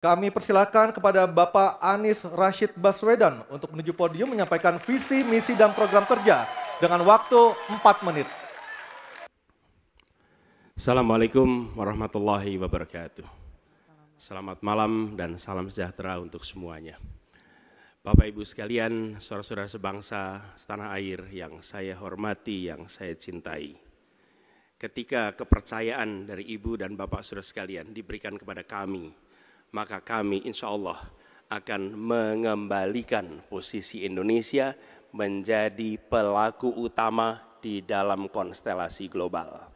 Kami persilakan kepada Bapak Anies Rashid Baswedan untuk menuju podium menyampaikan visi, misi, dan program kerja dengan waktu 4 menit. Assalamualaikum warahmatullahi wabarakatuh. Selamat malam dan salam sejahtera untuk semuanya. Bapak Ibu sekalian, saudara-saudara sebangsa, setanah air yang saya hormati, yang saya cintai. Ketika kepercayaan dari Ibu dan Bapak saudara sekalian diberikan kepada kami, maka kami insya Allah akan mengembalikan posisi Indonesia menjadi pelaku utama di dalam konstelasi global.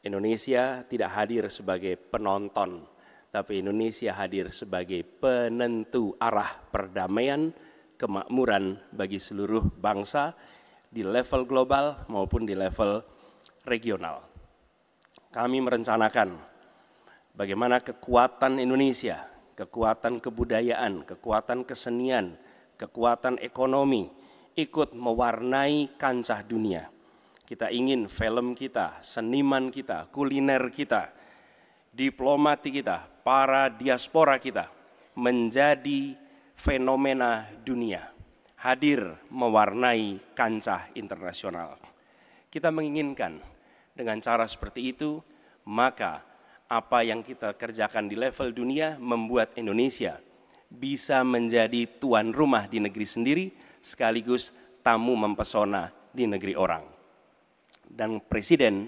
Indonesia tidak hadir sebagai penonton, tapi Indonesia hadir sebagai penentu arah perdamaian, kemakmuran bagi seluruh bangsa di level global maupun di level regional. Kami merencanakan bagaimana kekuatan Indonesia kekuatan kebudayaan, kekuatan kesenian, kekuatan ekonomi ikut mewarnai kancah dunia. Kita ingin film kita, seniman kita, kuliner kita, diplomati kita, para diaspora kita menjadi fenomena dunia. Hadir mewarnai kancah internasional. Kita menginginkan dengan cara seperti itu, maka apa yang kita kerjakan di level dunia membuat Indonesia bisa menjadi tuan rumah di negeri sendiri sekaligus tamu mempesona di negeri orang. Dan presiden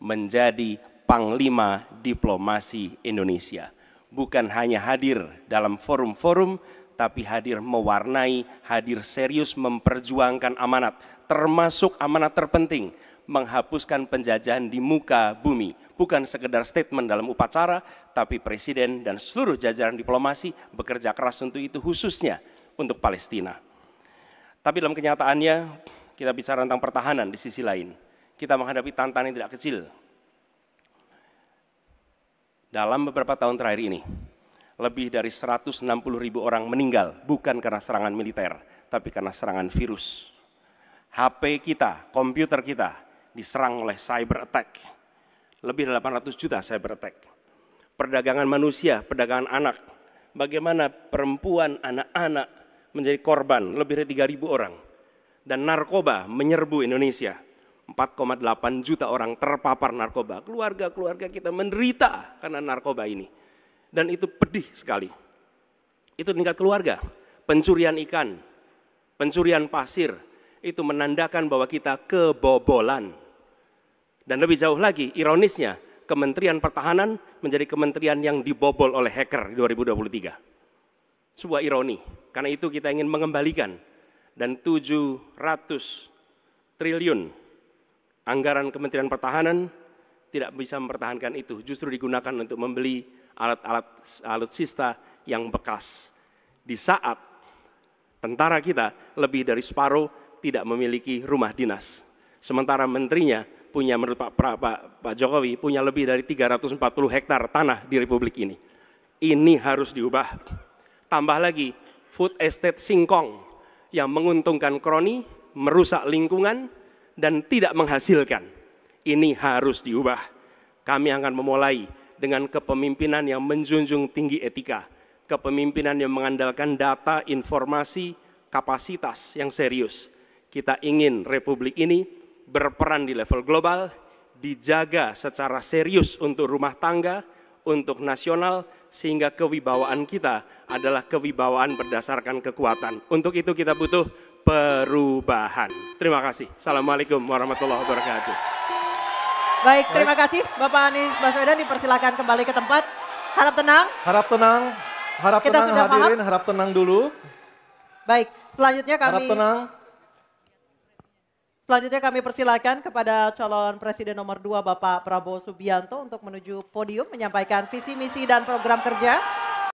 menjadi panglima diplomasi Indonesia. Bukan hanya hadir dalam forum-forum tapi hadir mewarnai, hadir serius memperjuangkan amanat, termasuk amanat terpenting, menghapuskan penjajahan di muka bumi. Bukan sekedar statement dalam upacara, tapi Presiden dan seluruh jajaran diplomasi bekerja keras untuk itu khususnya untuk Palestina. Tapi dalam kenyataannya, kita bicara tentang pertahanan di sisi lain. Kita menghadapi tantangan yang tidak kecil. Dalam beberapa tahun terakhir ini, lebih dari 160 ribu orang meninggal, bukan karena serangan militer, tapi karena serangan virus. HP kita, komputer kita diserang oleh cyber attack. Lebih dari 800 juta cyber attack. Perdagangan manusia, perdagangan anak. Bagaimana perempuan, anak-anak menjadi korban lebih dari 3000 orang. Dan narkoba menyerbu Indonesia. 4,8 juta orang terpapar narkoba. Keluarga-keluarga kita menderita karena narkoba ini dan itu pedih sekali. Itu tingkat keluarga. Pencurian ikan, pencurian pasir, itu menandakan bahwa kita kebobolan. Dan lebih jauh lagi, ironisnya, Kementerian Pertahanan menjadi kementerian yang dibobol oleh hacker di 2023. Sebuah ironi. Karena itu kita ingin mengembalikan dan 700 triliun anggaran Kementerian Pertahanan tidak bisa mempertahankan itu, justru digunakan untuk membeli alat-alat alutsista yang bekas. Di saat tentara kita lebih dari separuh tidak memiliki rumah dinas. Sementara menterinya punya menurut Pak, pra, Pak, Pak Jokowi punya lebih dari 340 hektar tanah di republik ini. Ini harus diubah. Tambah lagi food estate singkong yang menguntungkan kroni, merusak lingkungan dan tidak menghasilkan. Ini harus diubah. Kami akan memulai dengan kepemimpinan yang menjunjung tinggi etika, kepemimpinan yang mengandalkan data, informasi, kapasitas yang serius. Kita ingin Republik ini berperan di level global, dijaga secara serius untuk rumah tangga, untuk nasional, sehingga kewibawaan kita adalah kewibawaan berdasarkan kekuatan. Untuk itu kita butuh perubahan. Terima kasih. Assalamualaikum warahmatullahi wabarakatuh. Baik, terima kasih Bapak Anies Baswedan dipersilakan kembali ke tempat. Harap tenang. Harap tenang. Harap Kita tenang sudah hadirin, paham. harap tenang dulu. Baik, selanjutnya kami Harap tenang. Selanjutnya kami persilakan kepada calon presiden nomor 2 Bapak Prabowo Subianto untuk menuju podium menyampaikan visi misi dan program kerja